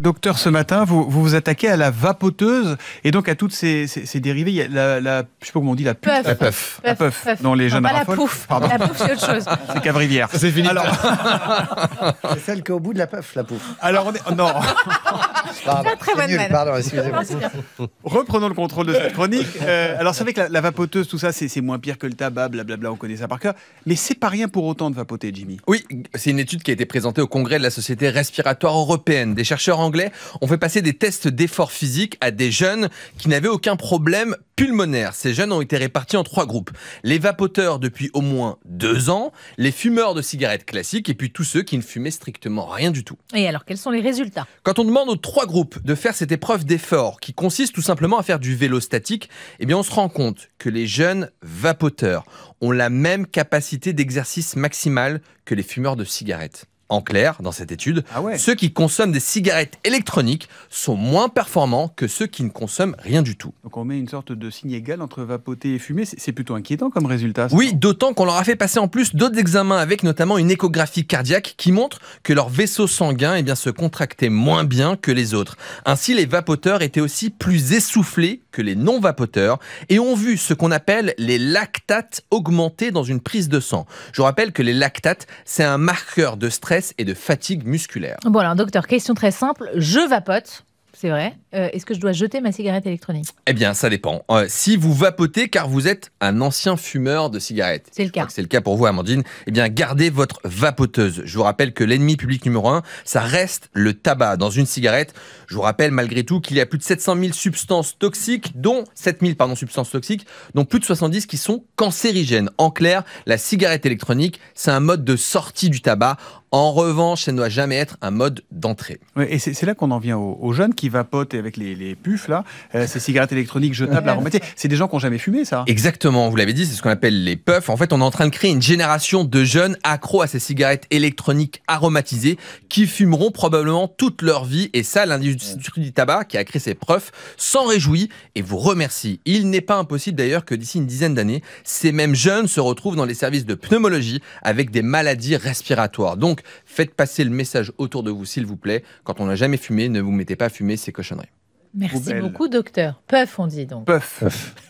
Docteur, ce matin, vous, vous, attaquez à la vapoteuse et donc à toutes ces, dérivées, dérivés. Il y a la, la, je sais pas comment on dit, la puff. La puff. La puff. Non, les jeunes pas La pouf. La pouf, c'est autre chose. C'est Cavrivière. C'est fini. Alors... c'est celle qui au bout de la puff, la pouf. Alors, on est... non. Pardon, très pardon, Reprenons le contrôle de cette chronique. Euh, alors, c'est vrai que la, vapoteuse, tout ça, c'est moins pire que le tabac, blablabla, on connaît ça par cœur. Mais c'est pas rien pour autant de vapoter, Jimmy. Oui, c'est une étude qui a été présentée au congrès de la Société respiratoire européenne. Des chercheurs anglais ont fait passer des tests d'effort physique à des jeunes qui n'avaient aucun problème pulmonaire. Ces jeunes ont été répartis en trois groupes. Les vapoteurs depuis au moins deux ans, les fumeurs de cigarettes classiques et puis tous ceux qui ne fumaient strictement rien du tout. Et alors, quels sont les résultats Quand on demande aux trois groupes de faire cette épreuve d'effort qui consiste tout simplement à faire du vélo statique, eh bien on se rend compte que les jeunes vapoteurs ont la même capacité d'exercice maximale que les fumeurs de cigarettes. En clair, dans cette étude, ah ceux qui consomment des cigarettes électroniques sont moins performants que ceux qui ne consomment rien du tout. Donc on met une sorte de signe égal entre vapoter et fumer, c'est plutôt inquiétant comme résultat. Oui, d'autant qu'on leur a fait passer en plus d'autres examens avec notamment une échographie cardiaque qui montre que leurs vaisseaux sanguins eh bien, se contractaient moins bien que les autres. Ainsi, les vapoteurs étaient aussi plus essoufflés que les non-vapoteurs et ont vu ce qu'on appelle les lactates augmenter dans une prise de sang. Je rappelle que les lactates, c'est un marqueur de stress et de fatigue musculaire. Bon alors docteur, question très simple, je vapote. C'est vrai. Euh, est-ce que je dois jeter ma cigarette électronique Eh bien, ça dépend. Euh, si vous vapotez car vous êtes un ancien fumeur de cigarettes, c'est le cas. C'est le cas pour vous, Amandine. Eh bien, gardez votre vapoteuse. Je vous rappelle que l'ennemi public numéro un, ça reste le tabac. Dans une cigarette, je vous rappelle malgré tout qu'il y a plus de 700 000 substances toxiques, dont 7000 pardon substances toxiques, dont plus de 70 qui sont cancérigènes. En clair, la cigarette électronique, c'est un mode de sortie du tabac en revanche, ça ne doit jamais être un mode d'entrée. et c'est là qu'on en vient aux, jeunes qui vapotent avec les, puffs, là, euh, ces cigarettes électroniques jetables, aromatisées. C'est des gens qui n'ont jamais fumé, ça. Exactement, vous l'avez dit, c'est ce qu'on appelle les puffs. En fait, on est en train de créer une génération de jeunes accros à ces cigarettes électroniques aromatisées qui fumeront probablement toute leur vie. Et ça, l'industrie du tabac, qui a créé ces puffs, s'en réjouit et vous remercie. Il n'est pas impossible d'ailleurs que d'ici une dizaine d'années, ces mêmes jeunes se retrouvent dans les services de pneumologie avec des maladies respiratoires. Donc, faites passer le message autour de vous, s'il vous plaît. Quand on n'a jamais fumé, ne vous mettez pas à fumer ces cochonneries. Merci beaucoup, docteur. Puff, on dit donc. Puff. Puff.